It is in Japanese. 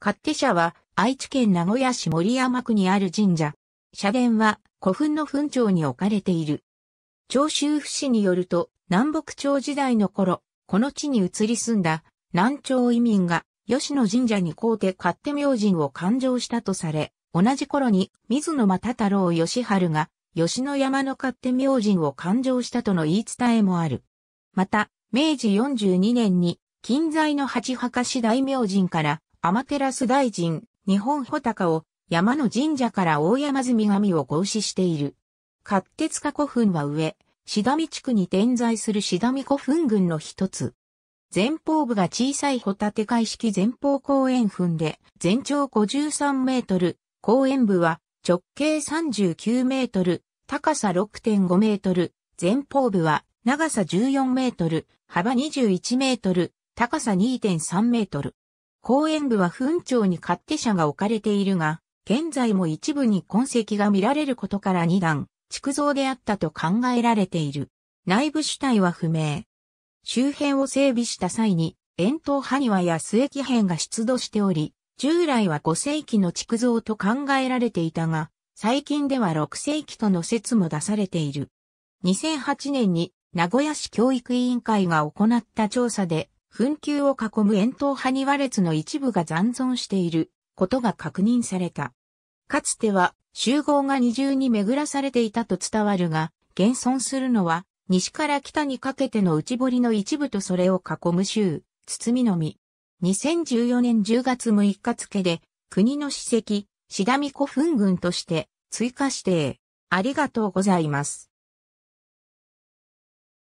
勝手社は愛知県名古屋市森山区にある神社。社殿は古墳の墳長に置かれている。長州府市によると南北朝時代の頃、この地に移り住んだ南朝移民が吉野神社に皇帝て勝手明神を勘定したとされ、同じ頃に水野又太郎義春が吉野山の勝手明神を勘定したとの言い伝えもある。また、明治42年に近在の八墓市大明神から天照大臣、日本穂高を、山の神社から大山積神を合祀している。勝手塚古墳は上、志上地区に点在する志上古墳群の一つ。前方部が小さいホタテ海式前方公園墳で、全長53メートル、公園部は直径39メートル、高さ6.5メートル、前方部は長さ14メートル、幅21メートル、高さ2.3メートル。公園部は墳町に勝手車が置かれているが、現在も一部に痕跡が見られることから2段、築造であったと考えられている。内部主体は不明。周辺を整備した際に、円筒埴輪や末木片が出土しており、従来は5世紀の築造と考えられていたが、最近では6世紀との説も出されている。2008年に名古屋市教育委員会が行った調査で、墳丘を囲む円筒派に和列の一部が残存していることが確認された。かつては集合が二重に巡らされていたと伝わるが、現存するのは西から北にかけての内堀の一部とそれを囲む州、包のみ。2014年10月6日付で国の史跡、シダミ古墳群として追加指定。ありがとうございます。